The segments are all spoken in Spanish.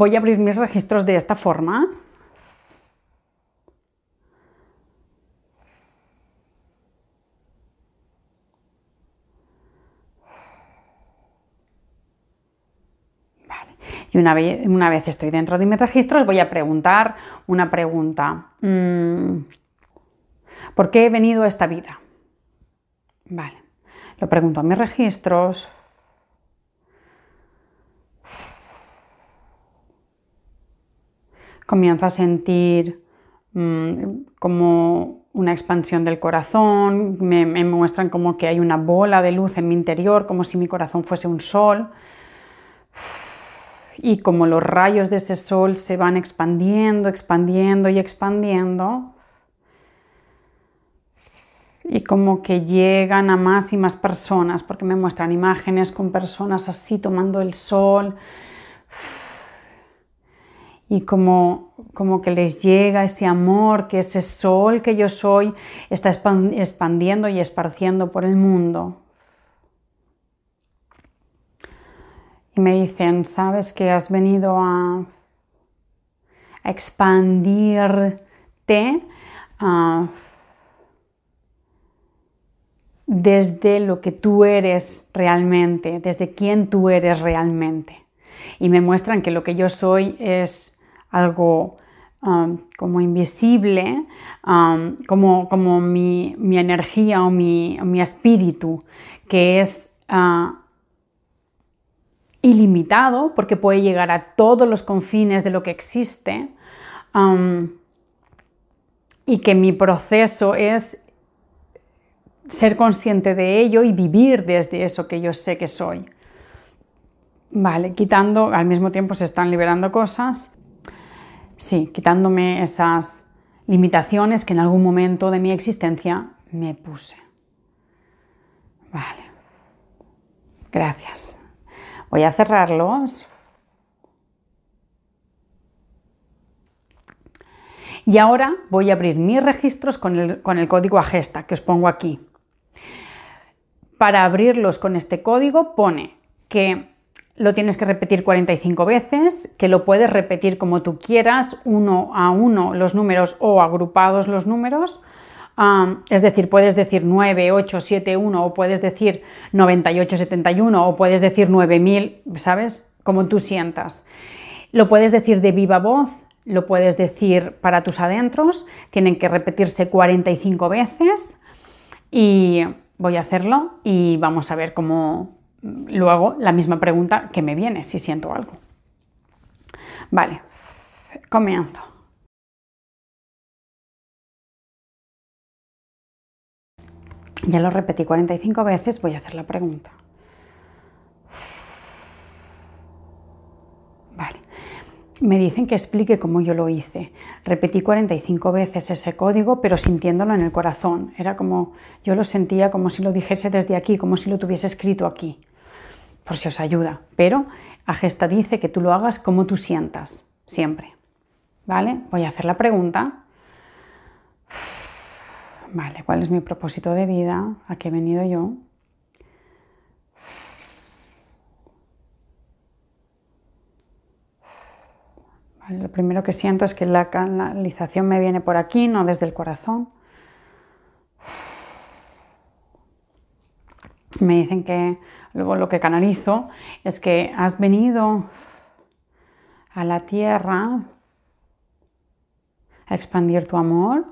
voy a abrir mis registros de esta forma. Y una vez, una vez, estoy dentro de mis registros, voy a preguntar una pregunta. Mm, ¿Por qué he venido a esta vida? Vale. Lo pregunto a mis registros. comienza a sentir mm, como una expansión del corazón, me, muestran como que hay una bola de luz en mi interior, como si mi corazón fuese un sol, y como los rayos de ese sol se van expandiendo, expandiendo y expandiendo, y como que llegan a más y más personas, porque me muestran imágenes con personas así tomando el sol, y como, como que les llega ese amor, que ese sol que yo soy está expandiendo y esparciendo por el mundo. Y me dicen, sabes que has venido a, expandirte desde lo que tú eres realmente, desde quién tú eres realmente. Y me muestran que lo que yo soy es algo um, como invisible, um, como, mi, energía o mi, espíritu, que es ah, ilimitado porque puede llegar a todos los confines de lo que existe um, y que mi proceso es ser consciente de ello y vivir desde eso que yo sé que soy. Vale, quitando, al mismo tiempo se están liberando cosas. Sí, quitándome esas limitaciones que en algún momento de mi existencia me puse. Vale. Gracias. Voy a cerrarlos. Y ahora voy a abrir mis registros con el, con el código AGESTA que os pongo aquí. Para abrirlos con este código pone que lo tienes que repetir 45 veces, que lo puedes repetir como tú quieras, uno a uno los números o agrupados los números. es decir, puedes decir 9, 8, 7, 1 o puedes decir 98, 71 o puedes decir 9000, ¿sabes? Como tú sientas. Lo puedes decir de viva voz, lo puedes decir para tus adentros, tienen que repetirse 45 veces y voy a hacerlo y vamos a ver cómo, luego la misma pregunta que me viene si siento algo. Vale, comienzo. Ya lo repetí 45 veces, voy a hacer la pregunta. Vale. Me dicen que explique cómo yo lo hice. Repetí 45 veces ese código, pero sintiéndolo en el corazón. Era como, yo lo sentía como si lo dijese desde aquí, como si lo tuviese escrito aquí por si os ayuda, pero gesta dice que tú lo hagas como tú sientas, siempre. ¿Vale? Voy a hacer la pregunta. Vale, ¿cuál es mi propósito de vida? ¿A qué he venido yo? lo primero que siento es que la canalización me viene por aquí, no desde el corazón. me dicen que luego lo que canalizo es que has venido a la tierra a expandir tu amor,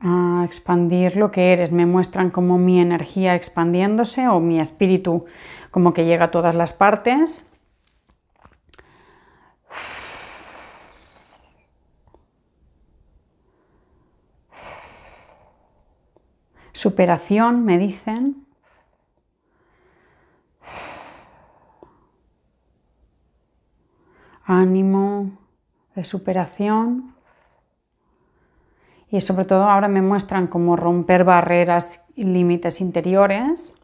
a expandir lo que eres. Me muestran como mi energía expandiéndose o mi espíritu como que llega a todas las partes Superación, me dicen. Ánimo de superación. Y sobre todo ahora me muestran cómo romper barreras y límites interiores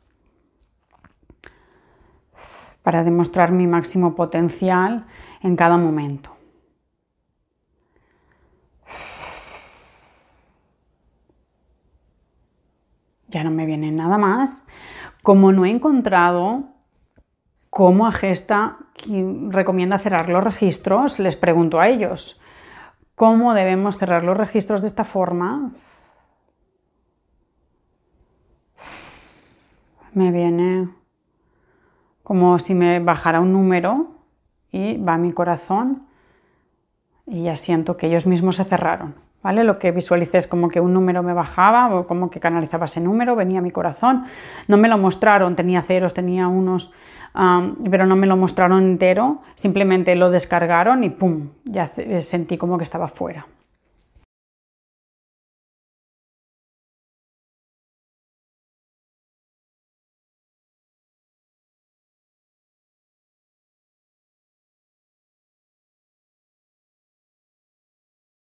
para demostrar mi máximo potencial en cada momento. ya no me viene nada más. Como no he encontrado cómo a Gesta recomienda cerrar los registros, les pregunto a ellos, ¿cómo debemos cerrar los registros de esta forma? Me viene como si me bajara un número y va mi corazón y ya siento que ellos mismos se cerraron. Lo que visualicé es como que un número me bajaba, o como que canalizaba ese número, venía a mi corazón. No me lo mostraron, tenía ceros, tenía unos, pero no me lo mostraron entero, simplemente lo descargaron y ¡pum! Ya sentí como que estaba fuera.